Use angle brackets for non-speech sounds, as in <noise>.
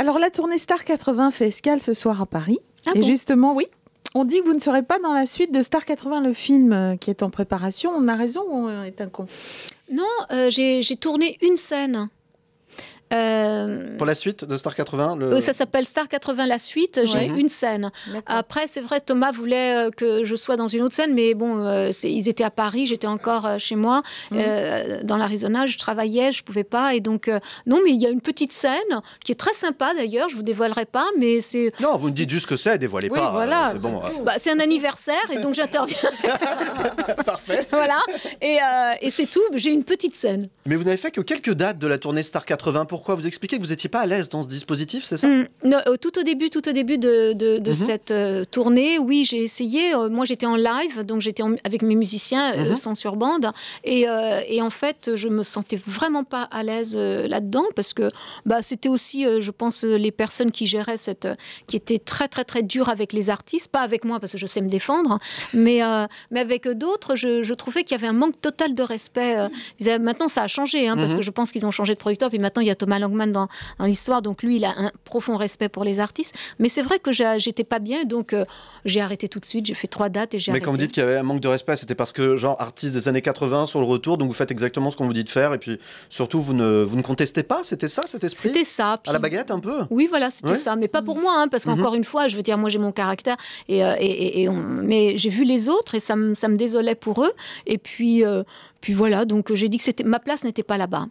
Alors la tournée Star 80 fait escale ce soir à Paris. Ah et justement, oui, on dit que vous ne serez pas dans la suite de Star 80, le film euh, qui est en préparation. On a raison ou on est un con Non, euh, j'ai tourné une scène. Euh, Pour la suite de Star 80 Ça s'appelle Star 80 la suite, j'ai une scène. Après, c'est vrai, Thomas voulait euh, que je sois dans une autre scène, mais bon, euh, ils étaient à Paris, j'étais encore chez moi, mhm. dans l'Arizona, je travaillais, je pouvais pas. Et donc, non, mais il y a une petite scène qui est très sympa d'ailleurs, je vous dévoilerai pas, mais c'est. Non, vous me dites juste que c'est, dévoilez oui, pas. Voilà. c'est bon, bah, un anniversaire et donc j'interviens. <laughs> <laughs> <laughs> voilà. Euh, et, c'est tout. J'ai une petite scène. Mais vous n'avez fait que quelques dates de la tournée Star 80. Pourquoi Vous expliquez que vous n'étiez pas à l'aise dans ce dispositif, c'est ça mm. Tout au début, tout au début de, mhm. cette euh, tournée, oui, j'ai essayé. Euh, moi, j'étais en live, donc j'étais avec mes musiciens mhm. sans surbande. Et, et, en fait, je me sentais vraiment pas à l'aise là-dedans parce que bah, c'était aussi, je pense, les personnes qui géraient cette, qui étaient très très très dures avec les artistes, pas avec moi parce que je sais me défendre, hein, mais mais avec d'autres, je je, trouvais qu'il y avait un manque total de respect. Euh, maintenant, ça a changé, hein, parce mhm. que je pense qu'ils ont changé de producteur. Puis maintenant, il y a Thomas Langman dans, l'histoire, donc lui, il a un profond respect pour les artistes. Mais c'est vrai que j'étais pas bien, donc euh, j'ai arrêté tout de suite. J'ai fait trois dates et j'ai arrêté. Mais quand vous dites qu'il y avait un manque de respect, c'était parce que, genre, artiste des années 80 sur le retour, donc vous faites exactement ce qu'on vous dit de faire, et puis surtout, vous ne, vous ne contestez pas. C'était ça, cet esprit C'était ça. À la baguette, un peu Oui, voilà, c'était ça. Mais pas pour mhm. moi, hein, parce qu'encore mhm. une fois, je veux dire, moi, j'ai mon caractère, et, euh, mais j'ai vu les autres, et ça me, ça me désolait pour eux. Et puis, euh, puis voilà, donc euh, j'ai dit que ma place n'était pas là-bas.